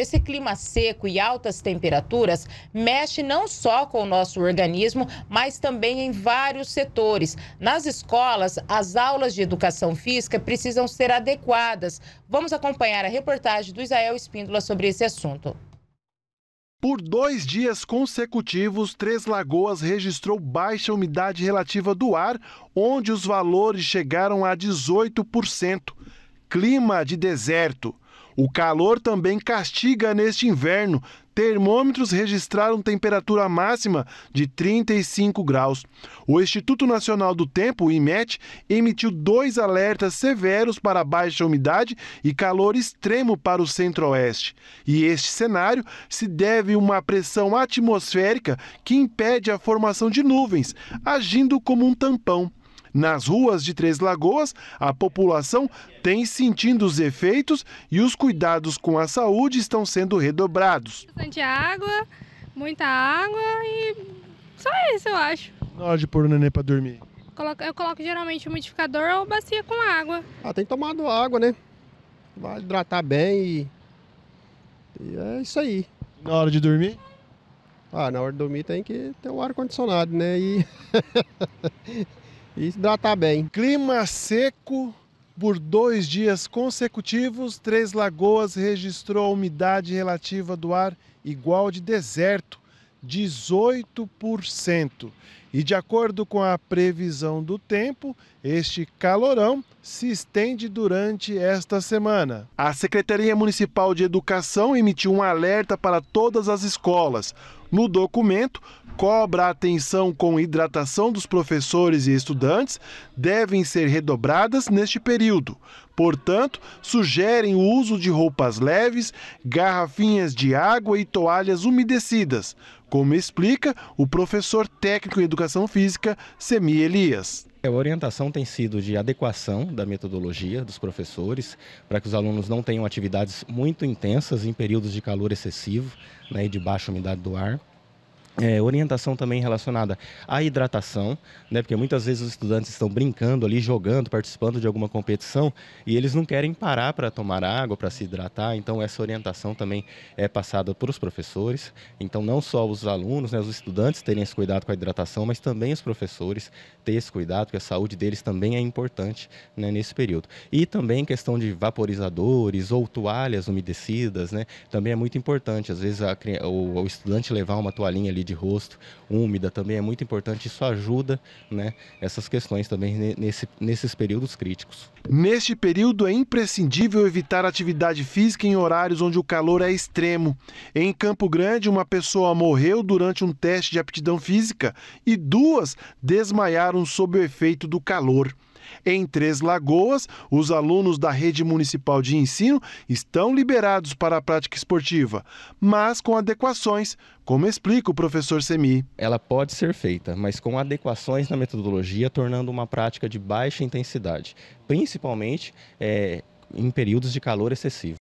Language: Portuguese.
Esse clima seco e altas temperaturas mexe não só com o nosso organismo, mas também em vários setores. Nas escolas, as aulas de educação física precisam ser adequadas. Vamos acompanhar a reportagem do Israel Espíndola sobre esse assunto. Por dois dias consecutivos, Três Lagoas registrou baixa umidade relativa do ar, onde os valores chegaram a 18% clima de deserto. O calor também castiga neste inverno. Termômetros registraram temperatura máxima de 35 graus. O Instituto Nacional do Tempo, o IMET, emitiu dois alertas severos para baixa umidade e calor extremo para o centro-oeste. E este cenário se deve a uma pressão atmosférica que impede a formação de nuvens, agindo como um tampão. Nas ruas de Três Lagoas, a população tem sentindo os efeitos e os cuidados com a saúde estão sendo redobrados. Bastante água, muita água e só isso, eu acho. Na hora de pôr o neném para dormir? Eu coloco geralmente umidificador ou bacia com água. Ah, tem tomado água, né? Vai hidratar bem e... e é isso aí. Na hora de dormir? Ah, na hora de dormir tem que ter o ar condicionado, né? E e hidratar bem. Clima seco por dois dias consecutivos, Três Lagoas registrou a umidade relativa do ar igual de deserto, 18%. E de acordo com a previsão do tempo, este calorão se estende durante esta semana. A Secretaria Municipal de Educação emitiu um alerta para todas as escolas. No documento, cobra a atenção com hidratação dos professores e estudantes devem ser redobradas neste período. Portanto, sugerem o uso de roupas leves, garrafinhas de água e toalhas umedecidas, como explica o professor técnico em educação física, Semi Elias. A orientação tem sido de adequação da metodologia dos professores, para que os alunos não tenham atividades muito intensas em períodos de calor excessivo né, e de baixa umidade do ar. É, orientação também relacionada à hidratação, né? porque muitas vezes os estudantes estão brincando ali, jogando, participando de alguma competição e eles não querem parar para tomar água, para se hidratar, então essa orientação também é passada para os professores. Então, não só os alunos, né, os estudantes terem esse cuidado com a hidratação, mas também os professores terem esse cuidado, porque a saúde deles também é importante né, nesse período. E também questão de vaporizadores ou toalhas umedecidas, né? também é muito importante. Às vezes, a, o, o estudante levar uma toalhinha ali de rosto, úmida também é muito importante, isso ajuda né, essas questões também nesse, nesses períodos críticos. Neste período é imprescindível evitar atividade física em horários onde o calor é extremo. Em Campo Grande, uma pessoa morreu durante um teste de aptidão física e duas desmaiaram sob o efeito do calor. Em Três Lagoas, os alunos da rede municipal de ensino estão liberados para a prática esportiva, mas com adequações, como explica o professor Semi. Ela pode ser feita, mas com adequações na metodologia, tornando uma prática de baixa intensidade, principalmente é, em períodos de calor excessivo.